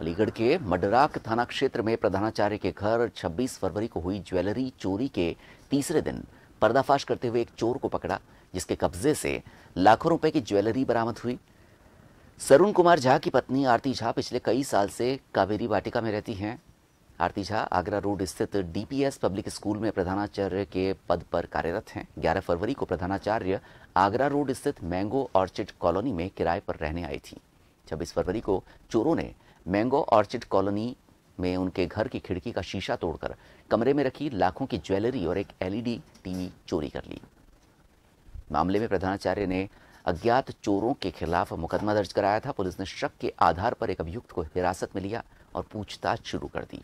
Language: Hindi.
अलीगढ़ के मडराक थाना क्षेत्र में प्रधानाचार्य के घर 26 फरवरी को हुई ज्वेलरी चोरी के तीसरे दिन पर्दाफाश करते हुए एक चोर को पकड़ा जिसके कब्जे से लाखों रुपए की ज्वेलरी बरामद हुई सरुण कुमार झा की पत्नी आरती झा पिछले कई साल से कावेरी वाटिका में रहती हैं आरती झा आगरा रोड स्थित डीपीएस पब्लिक स्कूल में प्रधानाचार्य के पद पर कार्यरत हैं 11 फरवरी को प्रधानाचार्य आगरा रोड स्थित मैंगो ऑर्चिड कॉलोनी में किराए पर रहने आई थी छब्बीस फरवरी को चोरों ने मैंगो ऑर्चिड कॉलोनी में उनके घर की खिड़की का शीशा तोड़कर कमरे में रखी लाखों की ज्वेलरी और एक एलईडी टीवी चोरी कर ली मामले में प्रधानाचार्य ने अज्ञात चोरों के खिलाफ मुकदमा दर्ज कराया था पुलिस ने शक के आधार पर एक अभियुक्त को हिरासत में लिया और पूछताछ शुरू कर दी